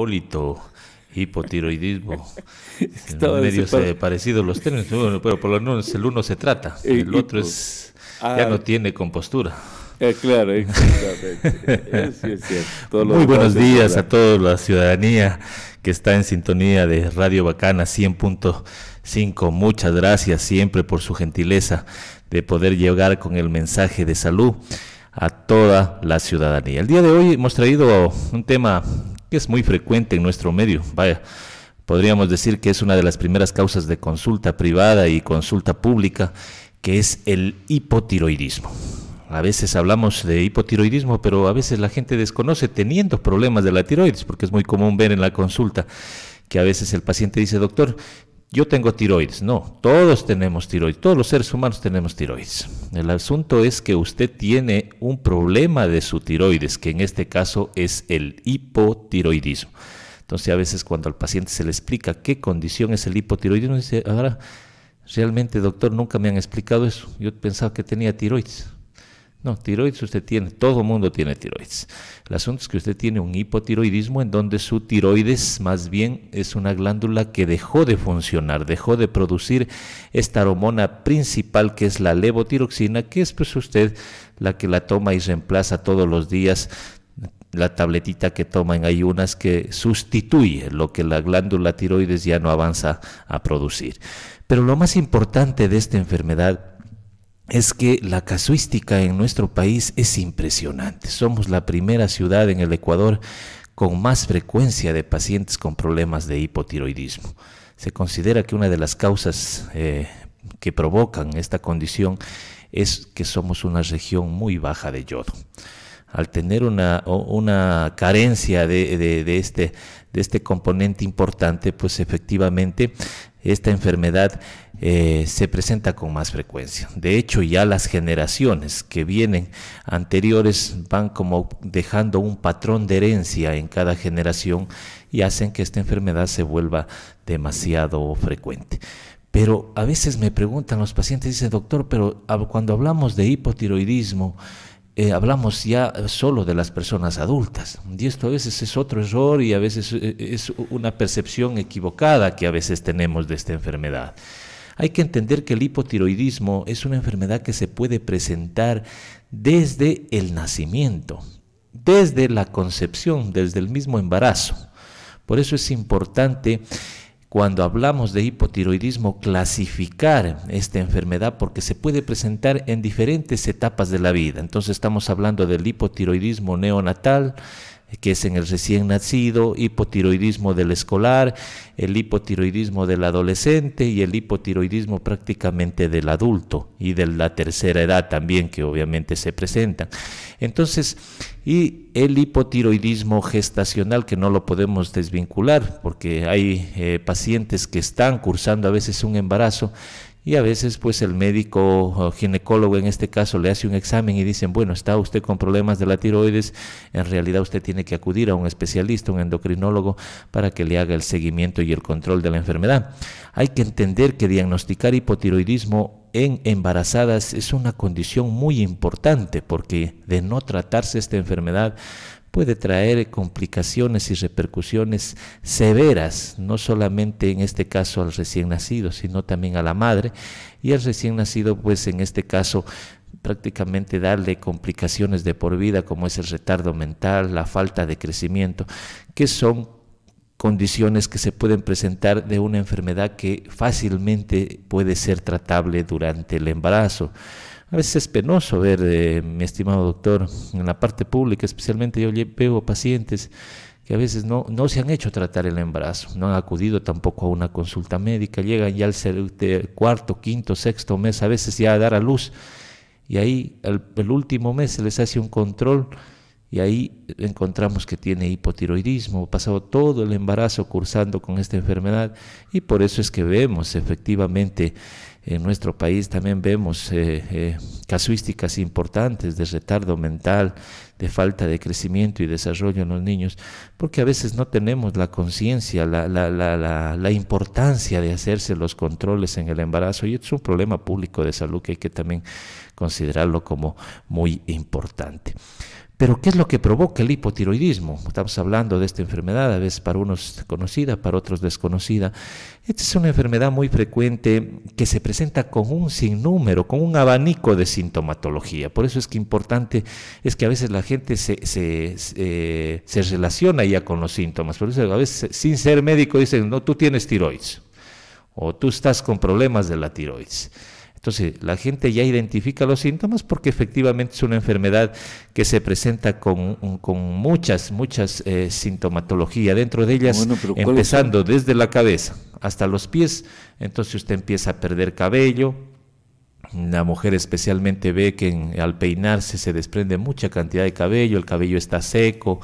hipólito, hipotiroidismo. Estaba parecidos los términos, pero por lo menos el uno se trata, eh, el, otro pues, es, ah. ya no tiene compostura. Eh, claro, Muy buenos días a toda la ciudadanía que está en sintonía de Radio Bacana 100.5. Muchas gracias siempre por su gentileza de poder llegar con el mensaje de salud a toda la ciudadanía. El día de hoy hemos traído un tema que es muy frecuente en nuestro medio. Vaya, podríamos decir que es una de las primeras causas de consulta privada y consulta pública, que es el hipotiroidismo. A veces hablamos de hipotiroidismo, pero a veces la gente desconoce teniendo problemas de la tiroides, porque es muy común ver en la consulta que a veces el paciente dice, doctor, yo tengo tiroides. No, todos tenemos tiroides, todos los seres humanos tenemos tiroides. El asunto es que usted tiene un problema de su tiroides, que en este caso es el hipotiroidismo. Entonces a veces cuando al paciente se le explica qué condición es el hipotiroidismo, dice, ahora, realmente doctor, nunca me han explicado eso. Yo pensaba que tenía tiroides. No, tiroides usted tiene, todo mundo tiene tiroides. El asunto es que usted tiene un hipotiroidismo en donde su tiroides más bien es una glándula que dejó de funcionar, dejó de producir esta hormona principal que es la levotiroxina, que es pues usted la que la toma y reemplaza todos los días la tabletita que toma en ayunas que sustituye lo que la glándula tiroides ya no avanza a producir. Pero lo más importante de esta enfermedad es que la casuística en nuestro país es impresionante. Somos la primera ciudad en el Ecuador con más frecuencia de pacientes con problemas de hipotiroidismo. Se considera que una de las causas eh, que provocan esta condición es que somos una región muy baja de yodo. Al tener una, carencia de, este, de este componente importante, pues efectivamente esta enfermedad eh, se presenta con más frecuencia. De hecho, ya las generaciones que vienen anteriores van como dejando un patrón de herencia en cada generación y hacen que esta enfermedad se vuelva demasiado frecuente. Pero a veces me preguntan los pacientes, dice, doctor, pero cuando hablamos de hipotiroidismo, eh, hablamos ya solo de las personas adultas. Y esto a veces es otro error y a veces eh, es una percepción equivocada que a veces tenemos de esta enfermedad. Hay que entender que el hipotiroidismo es una enfermedad que se puede presentar desde el nacimiento, desde la concepción, desde el mismo embarazo. Por eso es importante cuando hablamos de hipotiroidismo clasificar esta enfermedad porque se puede presentar en diferentes etapas de la vida. Entonces estamos hablando del hipotiroidismo neonatal, que es en el recién nacido, hipotiroidismo del escolar, el hipotiroidismo del adolescente y el hipotiroidismo prácticamente del adulto y de la tercera edad también que obviamente se presentan. Entonces, y el hipotiroidismo gestacional que no lo podemos desvincular porque hay eh, pacientes que están cursando a veces un embarazo y a veces pues el médico o ginecólogo en este caso le hace un examen y dicen, bueno, está usted con problemas de la tiroides, en realidad usted tiene que acudir a un especialista, un endocrinólogo, para que le haga el seguimiento y el control de la enfermedad. Hay que entender que diagnosticar hipotiroidismo en embarazadas es una condición muy importante porque de no tratarse esta enfermedad puede traer complicaciones y repercusiones severas, no solamente en este caso al recién nacido, sino también a la madre. Y al recién nacido, pues en este caso, prácticamente darle complicaciones de por vida, como es el retardo mental, la falta de crecimiento, que son condiciones que se pueden presentar de una enfermedad que fácilmente puede ser tratable durante el embarazo. A veces es penoso ver, eh, mi estimado doctor, en la parte pública, especialmente yo veo pacientes que a veces no, no se han hecho tratar el embarazo, no han acudido tampoco a una consulta médica, llegan ya al cuarto, quinto, sexto mes, a veces ya a dar a luz, y ahí el, el último mes se les hace un control y ahí encontramos que tiene hipotiroidismo, ha pasado todo el embarazo cursando con esta enfermedad y por eso es que vemos efectivamente en nuestro país también vemos eh, eh, casuísticas importantes de retardo mental, de falta de crecimiento y desarrollo en los niños, porque a veces no tenemos la conciencia, la, la, importancia de hacerse los controles en el embarazo y es un problema público de salud que hay que también considerarlo como muy importante. Pero ¿qué es lo que provoca el hipotiroidismo? Estamos hablando de esta enfermedad, a veces para unos conocida, para otros desconocida. Esta es una enfermedad muy frecuente que se presenta con un sinnúmero, con un abanico de sintomatología. Por eso es que importante es que a veces la gente se, se relaciona ya con los síntomas. Por eso a veces sin ser médico dicen, no, tú tienes tiroides o tú estás con problemas de la tiroides. Entonces, la gente ya identifica los síntomas porque efectivamente es una enfermedad que se presenta con, muchas, muchas eh, sintomatología dentro de ellas, empezando desde la cabeza hasta los pies. Entonces usted empieza a perder cabello. La mujer especialmente ve que al peinarse se desprende mucha cantidad de cabello, el cabello está seco,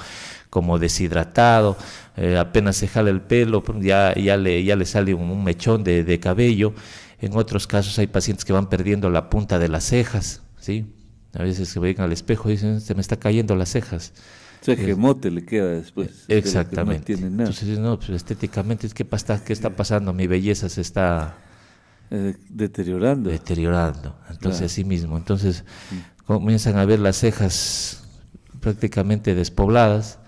como deshidratado, eh, apenas se jala el pelo, ya, ya, le, ya le sale un, mechón de, de cabello. En otros casos hay pacientes que van perdiendo la punta de las cejas, ¿sí? A veces se ven al espejo y dicen, se me está cayendo las cejas. O sea, mote le queda después. Exactamente. No que no nada. Entonces, no, pues, estéticamente, ¿qué, está pasando? Mi belleza se está... Eh, deteriorando. Deteriorando. Entonces, así mismo. Entonces, mm. comienzan a ver las cejas prácticamente despobladas.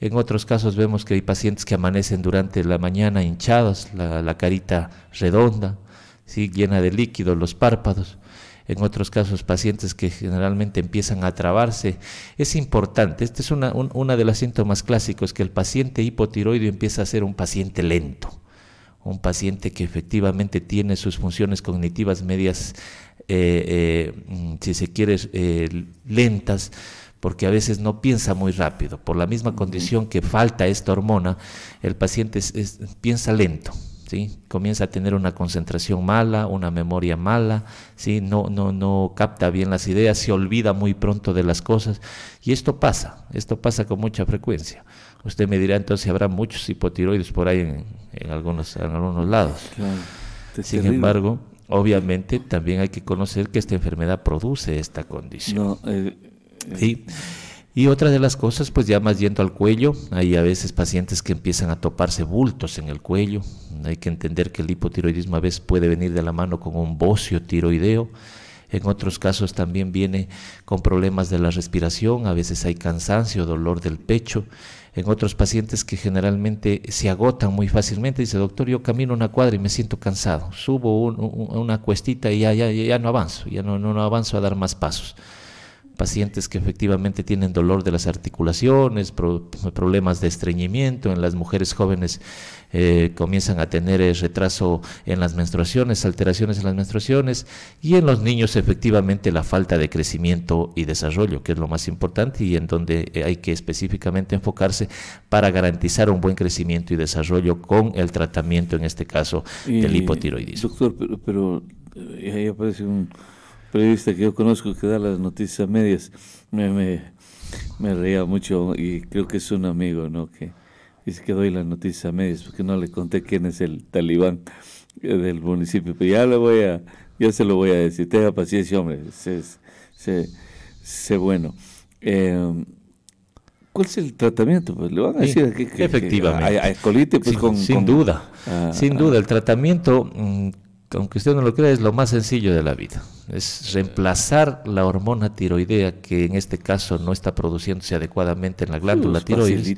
En otros casos vemos que hay pacientes que amanecen durante la mañana hinchados, la carita redonda llena de líquido los párpados. En otros casos, pacientes que generalmente empiezan a trabarse. Es importante, esta es una, de los síntomas clásicos, que el paciente hipotiroideo empieza a ser un paciente lento, un paciente que efectivamente tiene sus funciones cognitivas medias, eh, eh, mm, si se quiere, eh, lentas, porque a veces no piensa muy rápido. Por la misma condición que falta esta hormona, el paciente piensa lento. Comienza a tener una concentración mala, una memoria mala, ¿sí? No, no, no capta bien las ideas, se olvida muy pronto de las cosas. Y esto pasa, esto pasa con mucha frecuencia. Usted me dirá entonces, habrá muchos hipotiroides por ahí en, algunos, en algunos lados. Sin embargo, obviamente también hay que conocer que esta enfermedad produce esta condición. Eh, ¿Sí? Y otra de las cosas, pues ya más yendo al cuello, hay a veces pacientes que empiezan a toparse bultos en el cuello. Hay que entender que el hipotiroidismo a veces puede venir de la mano con un bocio tiroideo. En otros casos también viene con problemas de la respiración, a veces hay cansancio, dolor del pecho. En otros pacientes que generalmente se agotan muy fácilmente, dice, doctor, yo camino una cuadra y me siento cansado, subo una cuestita y ya, ya, ya no avanzo, ya no, no avanzo a dar más pasos pacientes que efectivamente tienen dolor de las articulaciones, problemas de estreñimiento, en las mujeres jóvenes eh, comienzan a tener eh, retraso en las menstruaciones, alteraciones en las menstruaciones y en los niños efectivamente la falta de crecimiento y desarrollo, que es lo más importante y en donde eh, hay que específicamente enfocarse para garantizar un buen crecimiento y desarrollo con el tratamiento, en este caso, de del hipotiroidismo. Doctor, pero ahí aparece un periodista que yo conozco que da las noticias medias, me, me, reía mucho y creo que es un amigo, ¿no? Que dice que doy las noticias a medias porque no le conté quién es el talibán eh, del municipio, pero ya le voy a, ya se lo voy a decir, tenga paciencia, hombre, sé, bueno. Em, ¿Cuál es el tratamiento? Pues le van a decir que, efectivamente. sin, duda. sin duda, el tratamiento mm, aunque usted no lo crea, es lo más sencillo de la vida. Es reemplazar la hormona tiroidea que en este caso no está produciéndose adecuadamente en la glándula tiroides.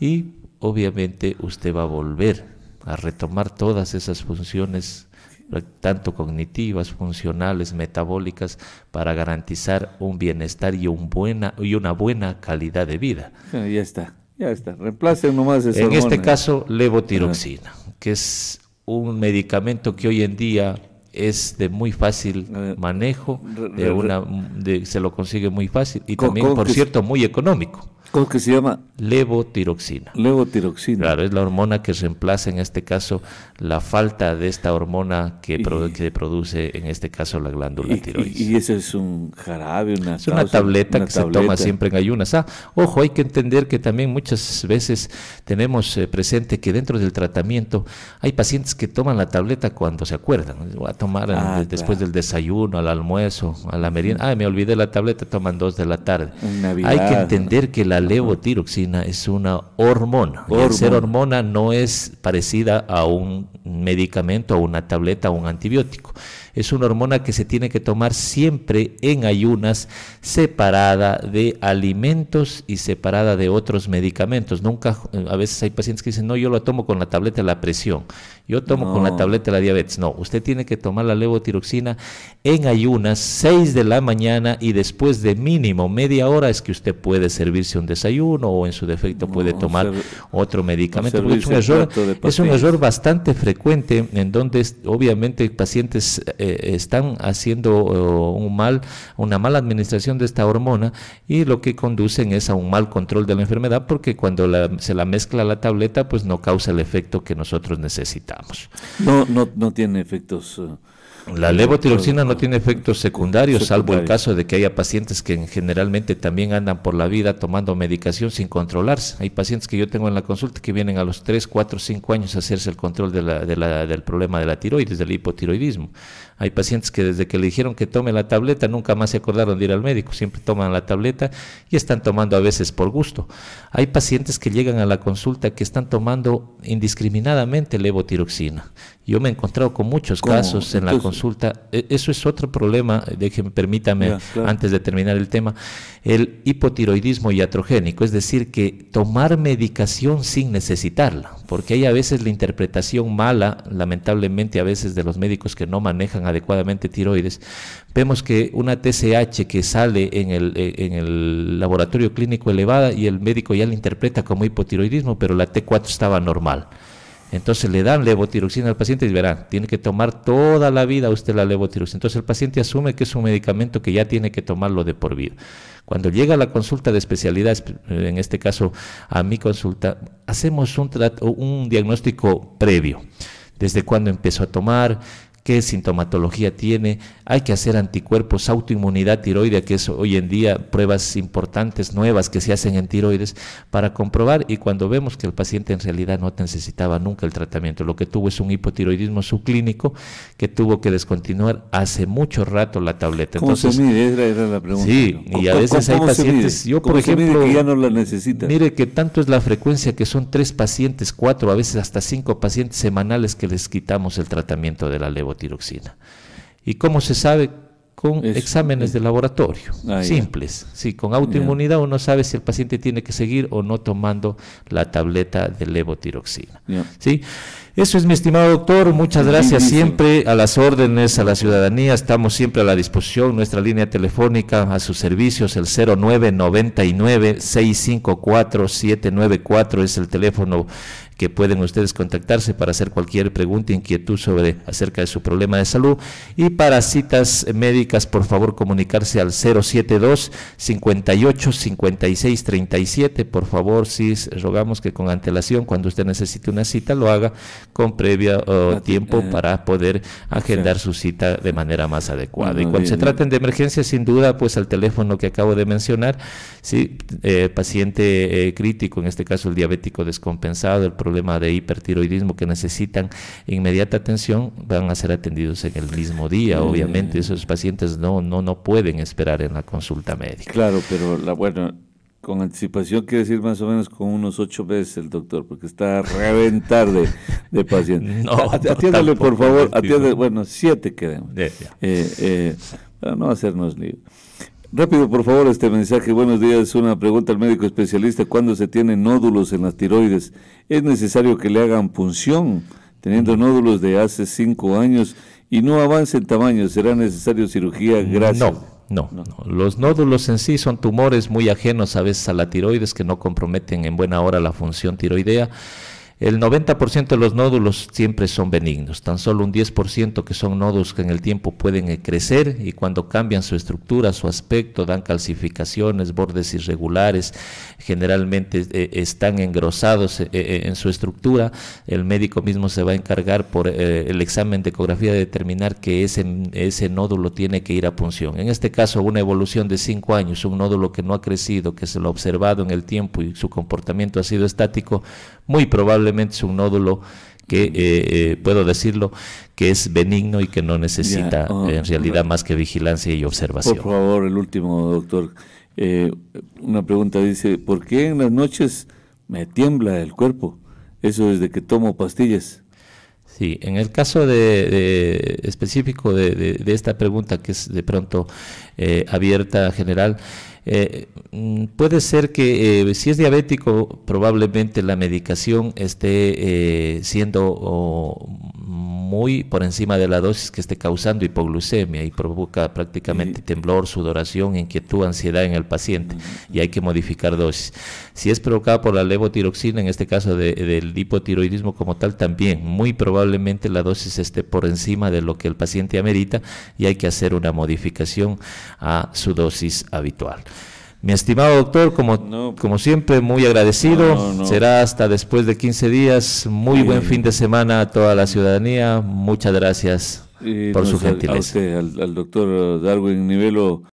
Y obviamente usted va a volver a retomar todas esas funciones eh, tanto cognitivas, funcionales, metabólicas, para garantizar un bienestar y, un buena, y una buena calidad de vida. Ah, ya está, ya está. Reemplacen nomás esa En este caso, levotiroxina, que es un medicamento que hoy en día es de muy fácil manejo, de se lo consigue muy fácil y también, por cierto, muy económico. ¿Cómo que se llama? Levotiroxina. Levotiroxina. Claro, es la hormona que reemplaza en este caso la falta de esta hormona que, produce en este caso la glándula tiroides. Y, y, eso es un jarabe, una, es una tableta que se toma siempre en ayunas. Ah, ojo, hay que entender que también muchas veces tenemos eh, presente que dentro del tratamiento hay pacientes que toman la tableta cuando se acuerdan. a tomar ah, después del desayuno, al almuerzo, a la merienda. Ah, me olvidé la tableta, toman dos de la tarde. hay que entender que la levotiroxina es una hormona. ser hormona no es parecida a un medicamento, a una tableta, a un antibiótico. Es una hormona que se tiene que tomar siempre en ayunas, separada de alimentos y separada de otros medicamentos. Nunca, eh, a veces hay pacientes que dicen, no, yo la tomo con la tableta de la presión, yo tomo con la tableta de la diabetes. No, usted tiene que tomar la levotiroxina en ayunas, 6 de la mañana y después de mínimo media hora es que usted puede servirse un desayuno o en su defecto puede tomar otro medicamento. Es un, error, es un error bastante frecuente en donde obviamente pacientes eh, eh, están haciendo eh, un mal, una mala administración de esta hormona y lo que conducen es a un mal control de la enfermedad porque cuando se la mezcla la tableta pues no causa el efecto que nosotros necesitamos. No, no, no tiene efectos. Eh, la levotiroxina no tiene efectos secundarios, salvo el caso de que haya pacientes que generalmente también andan por la vida tomando medicación sin controlarse. Hay pacientes que yo tengo en la consulta que vienen a los 3, 4, 5 años a hacerse el control del problema de la tiroides, del hipotiroidismo. Hay pacientes que desde que le dijeron que tome la tableta nunca más se acordaron de ir al médico, siempre toman la tableta y están tomando a veces por gusto. Hay pacientes que llegan a la consulta que están tomando indiscriminadamente levotiroxina. Yo me he encontrado con muchos casos en la consulta resulta e, eso es otro problema, eh, déjeme, permítame, antes de terminar el tema, el hipotiroidismo iatrogénico, es decir, que tomar medicación sin necesitarla, porque hay a veces la interpretación mala, lamentablemente a veces de los médicos que no manejan adecuadamente tiroides, vemos que una TSH que sale en el, eh, en el laboratorio clínico elevada y el médico ya la interpreta como hipotiroidismo, pero la T4 estaba normal. Entonces le dan levotiroxina al paciente y verá, tiene que tomar toda la vida usted la levotiroxina. Entonces el paciente asume que es un medicamento que ya tiene que tomarlo de por vida. Cuando llega la consulta de especialidad, en este caso a mi consulta, hacemos un, un diagnóstico previo. Desde cuándo empezó a tomar, qué sintomatología tiene, hay que hacer anticuerpos, autoinmunidad tiroidea, que es hoy en día pruebas importantes, nuevas que se hacen en tiroides para comprobar y cuando vemos que el paciente en realidad no necesitaba nunca el tratamiento, lo que tuvo es un hipotiroidismo subclínico que tuvo que descontinuar hace mucho rato la tableta. ¿Cómo se mide? Era, la pregunta. Sí, y a veces hay pacientes, yo por ejemplo, que ya no la necesitan? mire que tanto es la frecuencia que son tres pacientes, cuatro, a veces hasta cinco pacientes semanales que les quitamos el tratamiento de la levo. Tiroxina ¿Y cómo se sabe? Con exámenes de laboratorio, ah, simples. con autoinmunidad uno sabe si el paciente tiene que seguir o no tomando la tableta de levotiroxina. ¿sí? Eso es, mi estimado doctor. Muchas gracias siempre a las órdenes, a la ciudadanía. Estamos siempre a la disposición. Nuestra línea telefónica a sus servicios, el 0999-654-794 es el teléfono que pueden ustedes contactarse para hacer cualquier pregunta, inquietud sobre acerca de su problema de salud. Y para citas médicas, por favor, comunicarse al 072 58 Por favor, si rogamos que con antelación, cuando usted necesite una cita, lo haga con previo eh, tiempo para poder agendar su cita de manera más adecuada. y cuando se traten de emergencias, sin duda, pues al teléfono que acabo de mencionar, si eh, paciente eh, crítico, en este caso el diabético descompensado, el problema de hipertiroidismo que necesitan inmediata atención, van a ser atendidos en el mismo día, obviamente. Esos pacientes no, no, no pueden esperar en la consulta médica. Claro, pero la bueno con anticipación quiere decir más o menos con unos ocho veces el doctor, porque está a reventar de, de pacientes. No, atiéndale, por favor, bueno, siete quedemos. Eh, eh, para no hacernos lío. Rápido, por favor, este mensaje. Buenos días. Una pregunta al médico especialista. cuando se tienen nódulos en las tiroides? ¿Es necesario que le hagan punción? Teniendo mm. nódulos de hace cinco años y no avance en tamaño, ¿será necesario cirugía? Gracias. No. No, no, Los nódulos en sí son tumores muy ajenos a veces a la tiroides que no comprometen en buena hora la función tiroidea. El 90% de los nódulos siempre son benignos, tan solo un 10% que son nódulos que en el tiempo pueden eh, crecer y cuando cambian su estructura, su aspecto, dan calcificaciones, bordes irregulares, generalmente eh, están engrosados eh, en su estructura. El médico mismo se va a encargar por el examen de ecografía de determinar que ese, ese nódulo tiene que ir a punción. En este caso, una evolución de 5 años, un nódulo que no ha crecido, que se lo ha observado en el tiempo y su comportamiento ha sido estático, muy probable es un nódulo que, eh, eh, puedo decirlo, que es benigno y que no necesita oh, en realidad más que vigilancia y observación. Por favor, el último, doctor. Eh, una pregunta dice, ¿por qué en las noches me tiembla el cuerpo? Eso desde que tomo pastillas. Sí, en el caso de, específico de, esta pregunta que es de pronto abierta general, eh, mm, puede ser que eh, si es diabético, probablemente la medicación esté eh, siendo muy por encima de la dosis que esté causando hipoglucemia y provoca prácticamente temblor, sudoración, inquietud, ansiedad en el paciente y hay que modificar dosis. Si es provocada por la levotiroxina, en este caso del hipotiroidismo como tal, también muy probablemente la dosis esté por encima de lo que el paciente amerita y hay que hacer una modificación a su dosis habitual. Mi estimado doctor, como, como siempre, muy agradecido. Será hasta después de 15 días. Muy buen fin de semana a toda la ciudadanía. Muchas gracias por su gentileza. al, doctor Darwin Nivelo.